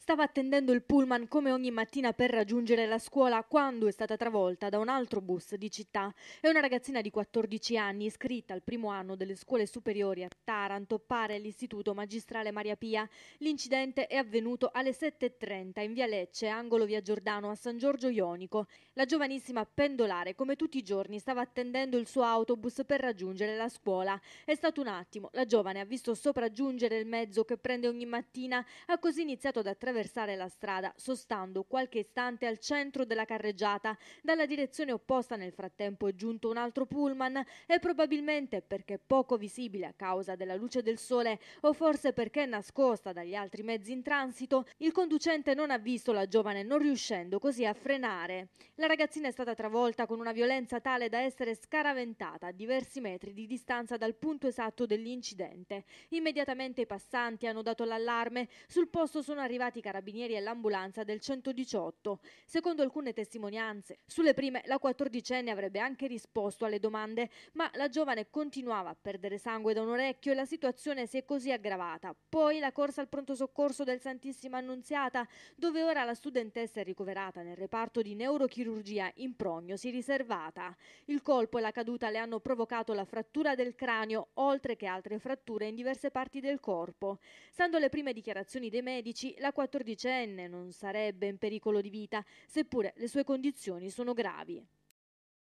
Stava attendendo il pullman come ogni mattina per raggiungere la scuola quando è stata travolta da un altro bus di città. È una ragazzina di 14 anni iscritta al primo anno delle scuole superiori a Taranto, pare all'istituto magistrale Maria Pia. L'incidente è avvenuto alle 7.30 in via Lecce, angolo via Giordano a San Giorgio Ionico. La giovanissima pendolare, come tutti i giorni, stava attendendo il suo autobus per raggiungere la scuola. È stato un attimo, la giovane ha visto sopraggiungere il mezzo che prende ogni mattina, ha così iniziato ad attrarre attraversare la strada, sostando qualche istante al centro della carreggiata. Dalla direzione opposta nel frattempo è giunto un altro pullman e probabilmente perché poco visibile a causa della luce del sole o forse perché nascosta dagli altri mezzi in transito, il conducente non ha visto la giovane non riuscendo così a frenare. La ragazzina è stata travolta con una violenza tale da essere scaraventata a diversi metri di distanza dal punto esatto dell'incidente. Immediatamente i passanti hanno dato l'allarme, sul posto sono arrivati i carabinieri e l'ambulanza del 118. Secondo alcune testimonianze, sulle prime la 14enne avrebbe anche risposto alle domande, ma la giovane continuava a perdere sangue da un orecchio e la situazione si è così aggravata. Poi la corsa al pronto soccorso del Santissima Annunziata, dove ora la studentessa è ricoverata nel reparto di neurochirurgia in prognosi riservata. Il colpo e la caduta le hanno provocato la frattura del cranio, oltre che altre fratture in diverse parti del corpo. Stando alle prime dichiarazioni dei medici, la 14 quattordicenne non sarebbe in pericolo di vita, seppure le sue condizioni sono gravi.